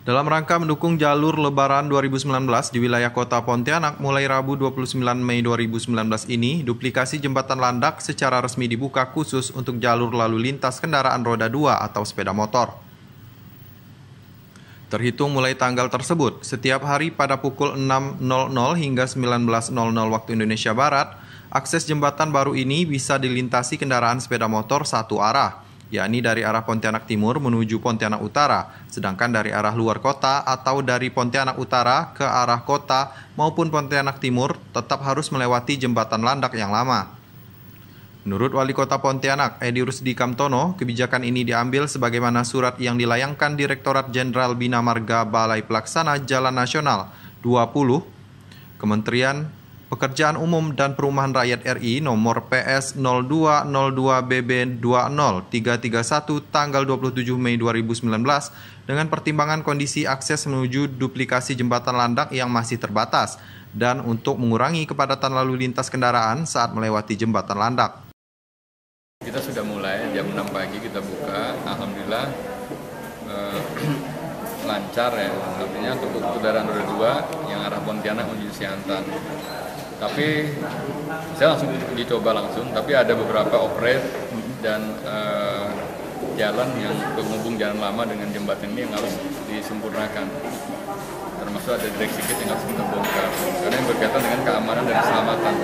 Dalam rangka mendukung jalur Lebaran 2019 di wilayah kota Pontianak mulai Rabu 29 Mei 2019 ini, duplikasi jembatan landak secara resmi dibuka khusus untuk jalur lalu lintas kendaraan roda 2 atau sepeda motor. Terhitung mulai tanggal tersebut, setiap hari pada pukul 6.00 hingga 19.00 waktu Indonesia Barat, akses jembatan baru ini bisa dilintasi kendaraan sepeda motor satu arah – yakni dari arah Pontianak Timur menuju Pontianak Utara, sedangkan dari arah luar kota atau dari Pontianak Utara ke arah kota maupun Pontianak Timur tetap harus melewati jembatan landak yang lama. Menurut Wali Kota Pontianak, Edi Rusdi Kamtono, kebijakan ini diambil sebagaimana surat yang dilayangkan Direktorat Jenderal Bina Marga Balai Pelaksana Jalan Nasional 20 Kementerian Pekerjaan Umum dan Perumahan Rakyat RI nomor PS 0202BB20331 tanggal 27 Mei 2019 dengan pertimbangan kondisi akses menuju duplikasi jembatan landak yang masih terbatas dan untuk mengurangi kepadatan lalu lintas kendaraan saat melewati jembatan landak. Kita sudah mulai jam 6 pagi kita buka, alhamdulillah eh, lancar ya artinya untuk kendaraan roda dua yang arah Pontianak menuju Siantan tapi saya langsung dicoba langsung tapi ada beberapa operate dan uh, jalan yang menghubung jalan lama dengan jembatan ini yang harus disempurnakan termasuk ada drag sedikit yang harus kita bongkar karena yang berkaitan dengan keamanan dan keselamatan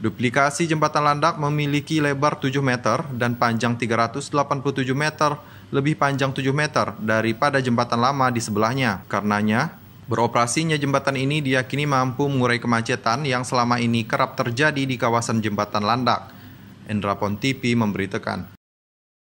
Duplikasi jembatan landak memiliki lebar 7 meter dan panjang 387 meter lebih panjang 7 meter daripada jembatan lama di sebelahnya. Karenanya, beroperasinya jembatan ini diyakini mampu mengurai kemacetan yang selama ini kerap terjadi di kawasan jembatan landak. Endra Pontipi memberitakan.